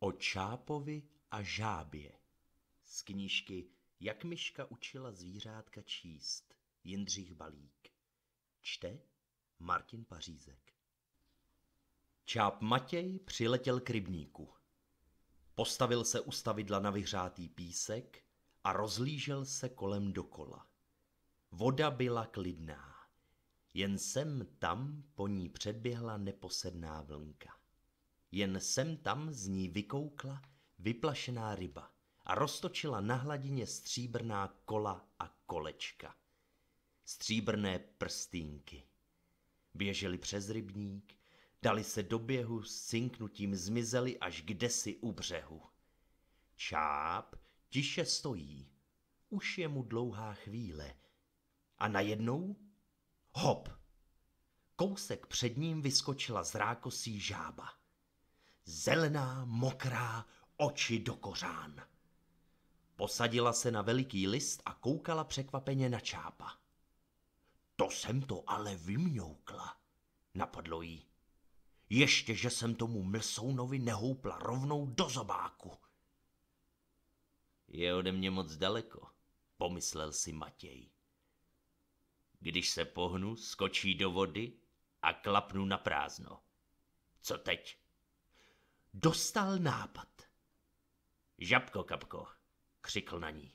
O čápovi a žábě z knížky Jak myška učila zvířátka číst Jindřich Balík Čte Martin Pařízek Čáp Matěj přiletěl k rybníku. Postavil se u stavidla na vyhřátý písek a rozlížel se kolem dokola. Voda byla klidná, jen sem tam po ní předběhla neposedná vlnka. Jen sem tam z ní vykoukla vyplašená ryba a roztočila na hladině stříbrná kola a kolečka. Stříbrné prstýnky. Běželi přes rybník, dali se do běhu, s cinknutím zmizeli až kdesi u břehu. Čáp tiše stojí, už je mu dlouhá chvíle. A najednou hop! Kousek před ním vyskočila z rákosí žába zelená, mokrá, oči do kořán. Posadila se na veliký list a koukala překvapeně na čápa. To jsem to ale vymňoukla, napadlo jí. Ještě, že jsem tomu mlsounovi nehoupla rovnou do zobáku. Je ode mě moc daleko, pomyslel si Matěj. Když se pohnu, skočí do vody a klapnu na prázdno. Co teď? dostal nápad. Žabko kapko, křikl na ní.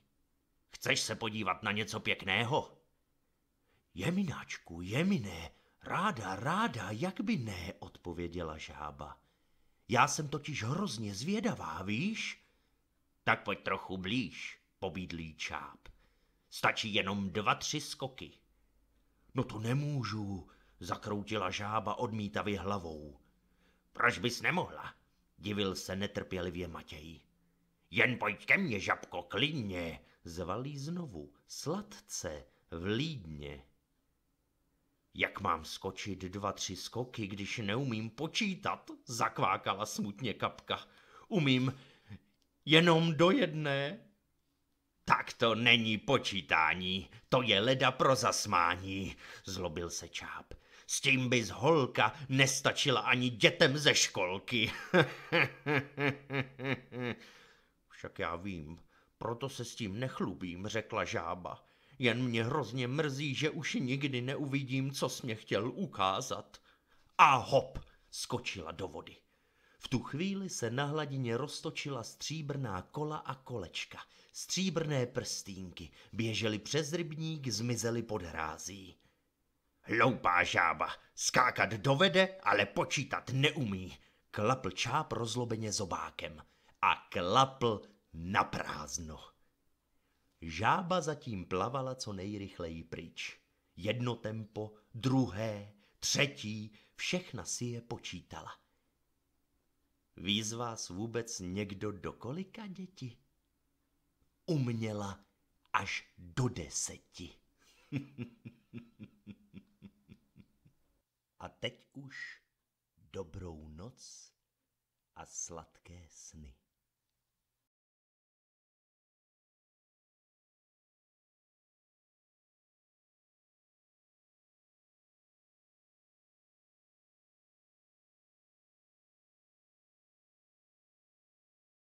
Chceš se podívat na něco pěkného? Jemináčku, jemine, ráda, ráda, jak by ne, odpověděla žába. Já jsem totiž hrozně zvědavá, víš? Tak pojď trochu blíž, pobídlí čáp. Stačí jenom dva, tři skoky. No to nemůžu, zakroutila žába odmítavě hlavou. Proč bys nemohla? divil se netrpělivě Matěj. Jen pojď ke mně, žabko, klidně, zvalí znovu, sladce, vlídně. Jak mám skočit dva, tři skoky, když neumím počítat, zakvákala smutně kapka. Umím jenom do jedné. Tak to není počítání, to je leda pro zasmání, zlobil se čáp. S tím bys holka nestačila ani dětem ze školky. Však já vím, proto se s tím nechlubím, řekla žába. Jen mě hrozně mrzí, že už nikdy neuvidím, co jsi mě chtěl ukázat. A hop, skočila do vody. V tu chvíli se na hladině roztočila stříbrná kola a kolečka. Stříbrné prstýnky běžely přes rybník, zmizely pod hrází. Hloupá žába, skákat dovede, ale počítat neumí. Klapl čáp rozlobeně zobákem a klapl na prázdno. Žába zatím plavala co nejrychleji pryč. Jedno tempo, druhé, třetí, všechna si je počítala. Ví z vás vůbec někdo do kolika děti? Uměla až do deseti. A teď už dobrou noc a sladké sny.